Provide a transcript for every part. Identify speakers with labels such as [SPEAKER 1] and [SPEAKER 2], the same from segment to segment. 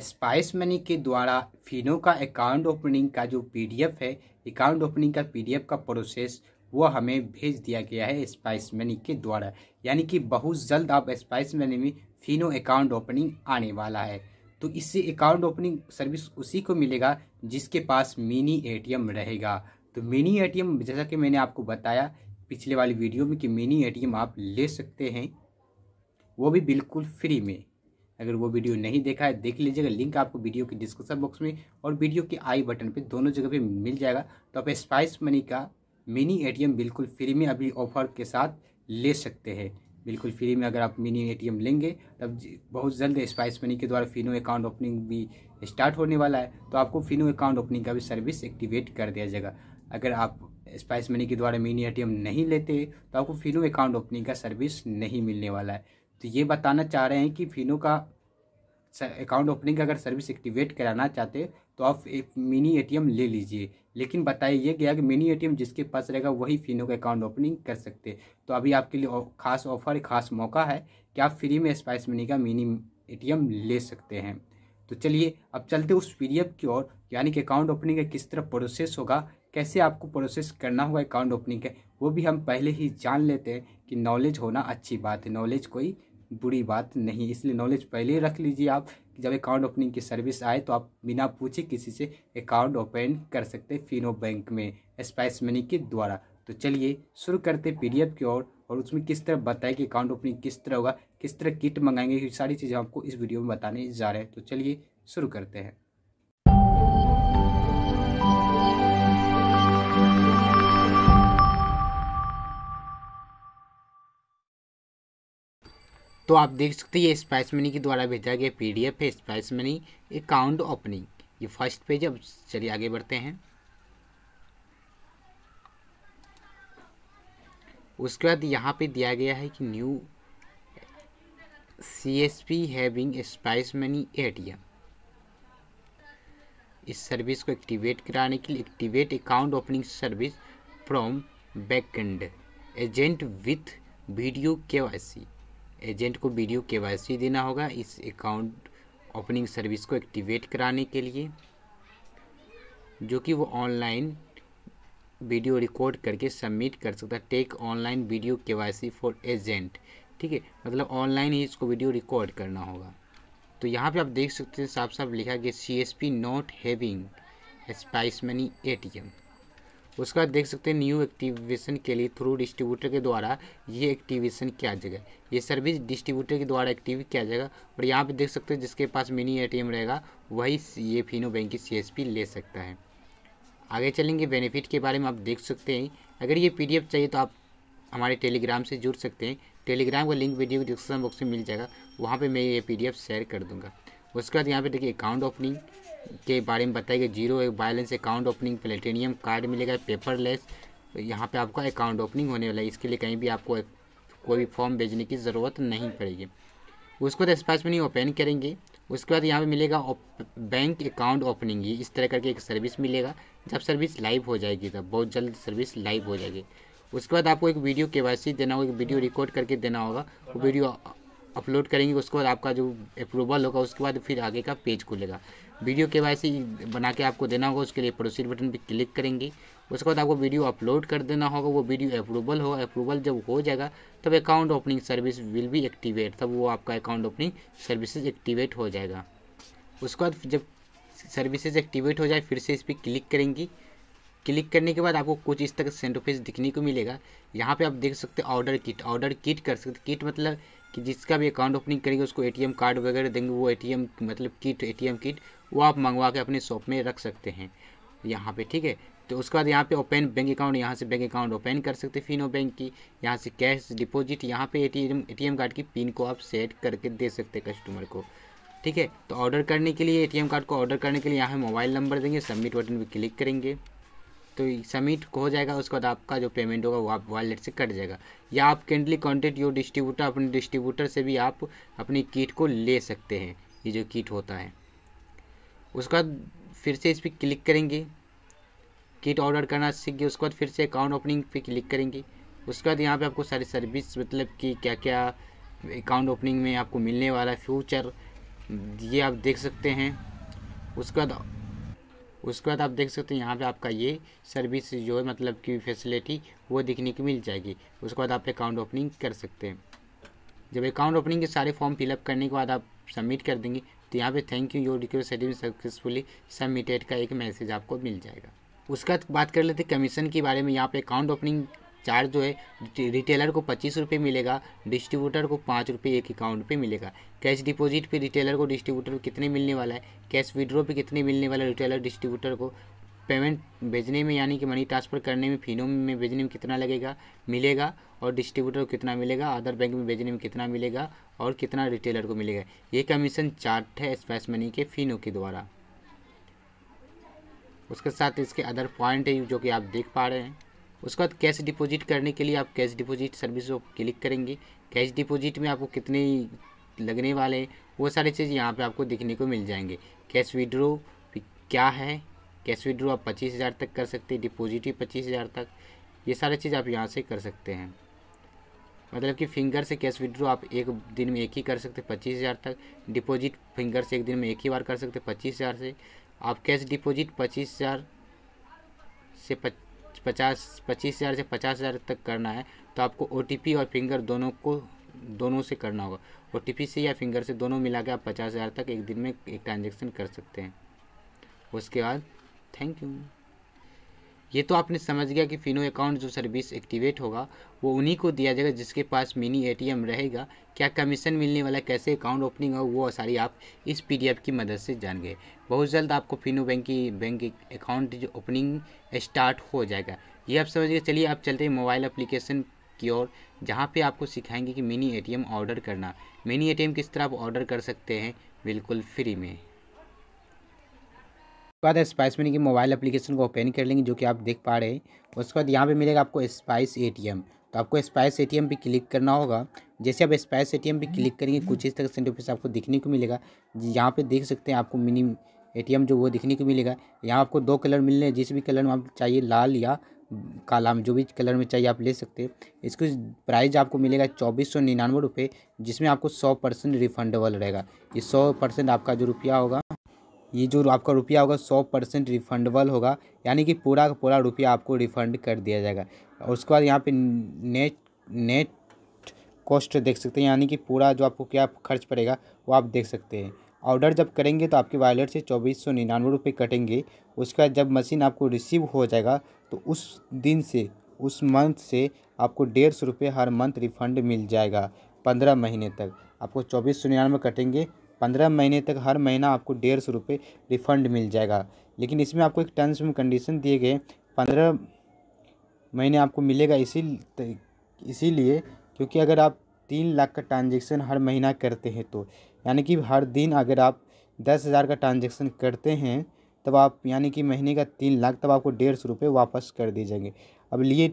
[SPEAKER 1] spice Money के द्वारा फिनो का अकाउंट ओपनिंग का जो पीडीएफ है अकाउंट ओपनिंग का पीडीएफ का प्रोसेस वो हमें भेज दिया गया है स्पाइस मनी के द्वारा यानी कि बहुत जल्द आप स्पाइस मनी में फिनो अकाउंट ओपनिंग आने वाला है तो इससे अकाउंट ओपनिंग सर्विस उसी को मिलेगा जिसके पास मिनी एटीएम रहेगा तो मिनी एटीएम जैसा कि मैंने आपको बताया पिछले वाली वीडियो में कि मिनी एटीएम आप ले सकते हैं वो भी बिल्कुल फ्री में अगर वो वीडियो नहीं देखा है देख लीजिएगा लिंक आपको वीडियो के डिस्क्रिप्शन बॉक्स में और वीडियो के आई बटन पर दोनों जगह पर मिल जाएगा तो आप स्पाइस मनी का मिनी एटीएम बिल्कुल फ्री में अभी ऑफर के साथ ले सकते हैं बिल्कुल फ्री में अगर आप मिनी एटीएम लेंगे तब बहुत जल्द स्पाइस मनी के द्वारा फिनो अकाउंट ओपनिंग भी स्टार्ट होने वाला है तो आपको फिनो अकाउंट ओपनिंग का भी सर्विस एक्टिवेट कर दिया जाएगा अगर आप स्पाइस मनी के द्वारा मिनी एटीएम नहीं लेते तो आपको फिनो अकाउंट ओपनिंग का सर्विस नहीं मिलने वाला है तो ये बताना चाह रहे हैं कि फिनो का अकाउंट ओपनिंग अगर सर्विस एक्टिवेट कराना चाहते तो आप एक मिनी एटीएम ले लीजिए लेकिन बताया ये गया कि मिनी एटीएम जिसके पास रहेगा वही फिनो का अकाउंट ओपनिंग कर सकते तो अभी आपके लिए खास ऑफर खास मौका है कि आप फ्री में स्पाइस मनी का मिनी एटीएम ले सकते हैं तो चलिए अब चलते उस पी की ओर यानी कि अकाउंट ओपनिंग का किस तरह प्रोसेस होगा कैसे आपको प्रोसेस करना होगा अकाउंट ओपनिंग का वो भी हम पहले ही जान लेते हैं कि नॉलेज होना अच्छी बात है नॉलेज कोई बुरी बात नहीं इसलिए नॉलेज पहले ही रख लीजिए आप जब अकाउंट ओपनिंग की सर्विस आए तो आप बिना पूछे किसी से अकाउंट ओपन कर सकते हैं फिनो बैंक में स्पाइस मनी के द्वारा तो चलिए शुरू करते पीडीएफ की ओर और उसमें किस तरह बताए कि अकाउंट ओपनिंग किस तरह होगा किस तरह किट मंगाएंगे ये सारी चीज़ें आपको इस वीडियो में बताने जा रहे हैं तो चलिए शुरू करते हैं तो आप देख सकते हैं ये स्पाइस मनी के द्वारा भेजा गया पीडीएफ है स्पाइस मनी अकाउंट ओपनिंग ये फर्स्ट पेज अब चलिए आगे बढ़ते हैं उसके बाद यहाँ पे दिया गया है कि new C S P having Spice Money A T M इस सर्विस को एक्टिवेट कराने के लिए activate account opening service from backend agent with video K Y C agent को वीडियो के देना होगा इस अकाउंट ओपनिंग सर्विस को एक्टिवेट कराने के लिए जो कि वो ऑनलाइन वीडियो रिकॉर्ड करके सबमिट कर सकता है टेक ऑनलाइन वीडियो के फॉर एजेंट ठीक है मतलब ऑनलाइन ही इसको वीडियो रिकॉर्ड करना होगा तो यहाँ पे आप देख सकते हैं साफ साफ लिखा गया C S P not having Spice Money A T M उसके बाद देख सकते हैं न्यू एक्टिवेशन के लिए थ्रू डिस्ट्रीब्यूटर के द्वारा ये एक्टिवेशन किया जाएगा ये सर्विस डिस्ट्रीब्यूटर के द्वारा एक्टिव किया जाएगा और यहाँ पे देख सकते हैं जिसके पास मिनी एटीएम रहेगा वही ये फिनो बैंक की सीएसपी ले सकता है आगे चलेंगे बेनिफिट के बारे में आप देख सकते हैं अगर ये पी चाहिए तो आप हमारे टेलीग्राम से जुड़ सकते हैं टेलीग्राम का लिंक वीडियो डिस्क्रिप्शन बॉक्स में मिल जाएगा वहाँ पर मैं ये पी शेयर कर दूँगा उसके बाद यहाँ पर देखिए अकाउंट ओपनिंग के बारे में बताया जीरो एक balance account opening platinum card मिलेगा पेपरलेस यहाँ पे आपका अकाउंट ओपनिंग होने वाला है इसके लिए कहीं भी आपको कोई भी फॉर्म भेजने की ज़रूरत नहीं पड़ेगी उसको में नहीं ओपन करेंगे उसके बाद यहाँ पे मिलेगा बैंक अकाउंट ओपनिंग ही इस तरह करके एक सर्विस मिलेगा जब सर्विस लाइव हो जाएगी तब बहुत जल्द सर्विस लाइव हो जाएगी उसके बाद आपको एक वीडियो के देना होगा एक वीडियो रिकॉर्ड करके देना होगा वो वीडियो अपलोड करेंगे उसके बाद आपका जो अप्रूवल होगा उसके बाद फिर आगे का पेज खुलेगा वीडियो के बना के आपको देना होगा उसके लिए प्रोसीड बटन पर क्लिक करेंगे उसके बाद आपको वीडियो अपलोड कर देना होगा वो वीडियो अप्रूवल हो अप्रूवल जब हो जाएगा तब अकाउंट ओपनिंग सर्विस विल भी एक्टिवेट तब वो आपका अकाउंट ओपनिंग सर्विसेज एक्टिवेट हो जाएगा उसके बाद जब सर्विसेज एक्टिवेट हो जाए फिर से इस पर क्लिक करेंगी क्लिक करने के बाद आपको कुछ इस तरह सेंटोफेज दिखने को मिलेगा यहाँ पे आप देख सकते हैं ऑर्डर किट ऑर्डर किट कर सकते किट मतलब कि जिसका भी अकाउंट ओपनिंग करेंगे उसको एटीएम कार्ड वगैरह देंगे वो एटीएम मतलब किट एटीएम किट वो आप मंगवा के अपने शॉप में रख सकते हैं यहाँ पे ठीक है तो उसके बाद यहाँ पे ओपन बैंक अकाउंट यहाँ से बैंक अकाउंट ओपन कर सकते हैं फिनो बैंक की यहाँ से कैश डिपोजिट यहाँ पर ए टी कार्ड की पिन को आप सेट करके दे सकते हैं कस्टमर को ठीक है तो ऑर्डर करने के लिए ए कार्ड को ऑर्डर करने के लिए यहाँ मोबाइल नंबर देंगे सबमिट बटन पर क्लिक करेंगे तो सबमिट हो जाएगा उसके बाद आपका जो पेमेंट होगा वो आप वॉलेट से कट जाएगा या आप कैंडली कॉन्टेक्ट योर डिस्ट्रीब्यूटर अपने डिस्ट्रीब्यूटर से भी आप अपनी किट को ले सकते हैं ये जो किट होता है उसके बाद फिर से इस पर क्लिक करेंगे किट ऑर्डर करना सीख गए उसके बाद फिर से अकाउंट ओपनिंग पे क्लिक करेंगे उसके बाद यहाँ पे आपको सारी सर्विस मतलब कि क्या क्या अकाउंट ओपनिंग में आपको मिलने वाला फ्यूचर ये आप देख सकते हैं उसके बाद उसके बाद आप देख सकते हैं यहाँ पे आपका ये सर्विस जो है मतलब की फैसिलिटी वो देखने की मिल जाएगी उसके बाद आप अकाउंट ओपनिंग कर सकते हैं जब अकाउंट ओपनिंग के सारे फॉर्म फिलअप करने के बाद आप सबमिट कर देंगे तो यहाँ पे thank you your request has successfully submitted का एक मैसेज आपको मिल जाएगा उसके बाद बात कर लेते कमीशन के बारे में यहाँ पे अकाउंट ओपनिंग चार्ज जो है रिटेलर को पच्चीस रुपये मिलेगा डिस्ट्रीब्यूटर को पाँच रुपये एक अकाउंट पे मिलेगा कैश डिपॉजिट पे रिटेलर को डिस्ट्रीब्यूटर को कितने मिलने वाला है कैश विड्रॉ पे कितने मिलने वाला है रिटेलर डिस्ट्रीब्यूटर को पेमेंट भेजने में यानी कि मनी ट्रांसफ़र करने में फिनो में भेजने में कितना लगेगा मिलेगा और डिस्ट्रीब्यूटर को कितना मिलेगा अदर बैंक में भेजने में कितना मिलेगा और कितना रिटेलर को मिलेगा ये कमीशन चार्ट है स्पैस मनी के फिनो के द्वारा उसके साथ इसके अदर पॉइंट है जो कि आप देख पा रहे हैं उसके बाद कैश डिपॉजिट करने के लिए आप कैश डिपॉजिट सर्विस को क्लिक करेंगे कैश डिपॉजिट में आपको कितने लगने वाले हैं वो सारी चीज़ यहाँ पे आपको देखने को मिल जाएंगे कैश विड्रो क्या है कैश विड्रो आप पच्चीस हज़ार तक कर सकते हैं डिपॉजिट ही पच्चीस हज़ार तक ये सारी चीज़ आप यहाँ से कर सकते हैं मतलब कि फिंगर से कैश विड्रो आप एक दिन में एक ही कर सकते पच्चीस हज़ार तक डिपॉजिट फिंगर से एक दिन में एक ही बार कर सकते पच्चीस हज़ार से आप कैश डिपॉजिट पच्चीस हज़ार से पच पचास पच्चीस हज़ार से पचास हज़ार तक करना है तो आपको ओ और फिंगर दोनों को दोनों से करना होगा ओ से या फिंगर से दोनों मिला के आप पचास हज़ार तक एक दिन में एक ट्रांजेक्शन कर सकते हैं उसके बाद थैंक यू ये तो आपने समझ गया कि फिनो अकाउंट जो सर्विस एक्टिवेट होगा वो उन्हीं को दिया जाएगा जिसके पास मिनी एटीएम रहेगा क्या कमीशन मिलने वाला कैसे अकाउंट ओपनिंग हो वो सारी आप इस पीडीएफ की मदद से जान गए बहुत जल्द आपको फिनो बैंक की बैंक अकाउंट जो ओपनिंग स्टार्ट हो जाएगा ये आप समझ गए चलिए आप चलते हैं मोबाइल अप्लीकेशन की ओर जहाँ पर आपको सिखाएंगे कि मिनी ए ऑर्डर करना मिनी ए किस तरह आप ऑर्डर कर सकते हैं बिल्कुल फ्री में उसके बाद स्पाइस मनी की मोबाइल अप्लीकेशन को ओपन कर लेंगे जो कि आप देख पा रहे हैं उसके बाद यहाँ पे मिलेगा आपको स्पाइस एटीएम तो आपको स्पाइस एटीएम पे क्लिक करना होगा जैसे आप स्पाइस एटीएम पे क्लिक करेंगे कुछ इस तरह से इंटरफेस आपको देखने को मिलेगा यहाँ पे देख सकते हैं आपको मिनी ए जो वो देखने को मिलेगा यहाँ आपको दो कलर मिलने हैं जिस भी कलर में आप चाहिए लाल या काला में जो भी कलर में चाहिए आप ले सकते हैं इसको प्राइस आपको मिलेगा चौबीस सौ निन्यानवे रुपये जिसमें आपको सौ परसेंट रिफंडेबल रहेगा ये सौ परसेंट आपका जो रुपया होगा ये जो आपका रुपया होगा सौ परसेंट रिफंडेबल होगा यानी कि पूरा का पूरा रुपया आपको रिफंड कर दिया जाएगा और उसके बाद यहाँ पे नेट नेट कॉस्ट देख सकते हैं यानी कि पूरा जो आपको क्या खर्च पड़ेगा वो आप देख सकते हैं ऑर्डर जब करेंगे तो आपके वॉलेट से चौबीस सौ निन्यानवे रुपये कटेंगे उसके बाद जब मशीन आपको रिसीव हो जाएगा तो उस दिन से उस मंथ से आपको डेढ़ सौ रुपये हर मंथ रिफंड मिल जाएगा पंद्रह महीने तक आपको चौबीस सौ निन्यानवे कटेंगे पंद्रह महीने तक हर महीना आपको डेढ़ सौ रुपये रिफंड मिल जाएगा लेकिन इसमें आपको एक टर्म्स में कंडीशन दिए गए पंद्रह महीने आपको मिलेगा इसी इसीलिए क्योंकि अगर आप तीन लाख का ट्रांजेक्शन हर महीना करते हैं तो यानी कि हर दिन अगर आप दस हज़ार का ट्रांजेक्शन करते हैं तब आप यानी कि महीने का तीन लाख तब आपको डेढ़ सौ रुपये वापस कर दिए जाएंगे अब लिए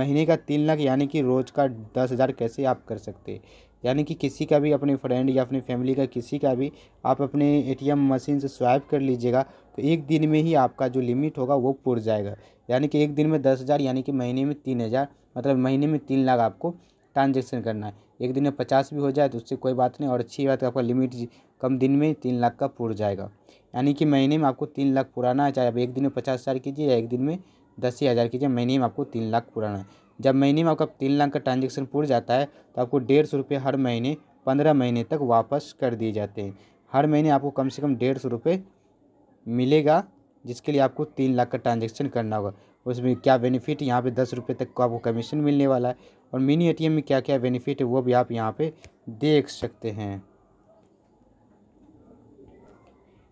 [SPEAKER 1] महीने का तीन लाख यानी कि रोज़ का दस हज़ार कैसे आप कर सकते यानी कि किसी का भी अपने फ्रेंड या अपनी फैमिली का किसी का भी आप अपने एटीएम मशीन से स्वाइप कर लीजिएगा तो एक दिन में ही आपका जो लिमिट होगा वो पुर जाएगा यानी कि एक दिन में दस हज़ार यानी कि महीने में तीन हज़ार मतलब महीने में तीन लाख आपको ट्रांजेक्शन करना है एक दिन में पचास भी हो जाए तो उससे कोई बात नहीं और अच्छी बात आपका लिमिट कम दिन में तीन लाख का पूर जाएगा यानी कि महीने में आपको तीन लाख पुराना है चाहे आप एक दिन में पचास हज़ार कीजिए या एक दिन में दस ही हज़ार कीजिए महीने में आपको तीन लाख पुराना है जब महीने में आपका तीन लाख का ट्रांजेक्शन पूरा जाता है तो आपको डेढ़ सौ रुपये हर महीने पंद्रह महीने तक वापस कर दिए जाते हैं हर महीने आपको कम से कम डेढ़ सौ रुपये मिलेगा जिसके लिए आपको तीन लाख का ट्रांजेक्शन करना होगा उसमें क्या बेनिफिट यहाँ पे दस रुपये तक को आपको कमीशन मिलने वाला है और मिनी एटीएम में क्या क्या बेनिफिट है वो भी आप यहाँ पे देख सकते हैं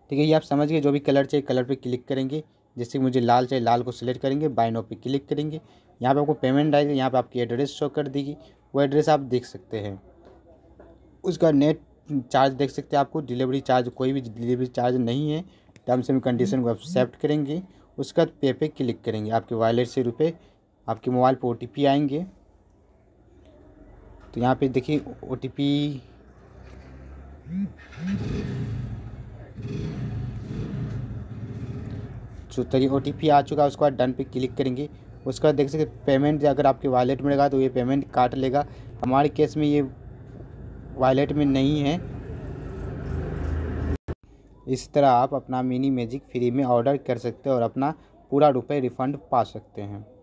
[SPEAKER 1] ठीक है ये आप समझ गए जो भी कलर चाहिए कलर पे क्लिक करेंगे जैसे मुझे लाल चाहिए लाल को सिलेक्ट करेंगे बाइनो पे क्लिक करेंगे यहाँ पे आपको पेमेंट आएगी यहाँ पे आपकी एड्रेस शो कर देगी वो एड्रेस आप देख सकते हैं उसका नेट चार्ज देख सकते हैं आपको डिलीवरी चार्ज कोई भी डिलीवरी चार्ज नहीं है टर्म्स एंड कंडीशन को एक्सेप्ट करेंगे उसके बाद पे पे क्लिक करेंगे आपके वॉलेट से रुपये आपके मोबाइल पर ओ आएंगे तो यहाँ पे देखिए ओ टी पी तो तरी ओ आ चुका है उसके बाद डन पे क्लिक करेंगे उसका देख सकते पेमेंट अगर आपके वॉलेट में रहेगा तो ये पेमेंट काट लेगा हमारे केस में ये वॉलेट में नहीं है इस तरह आप अपना मिनी मैजिक फ्री में ऑर्डर कर सकते हैं और अपना पूरा रुपये रिफ़ंड पा सकते हैं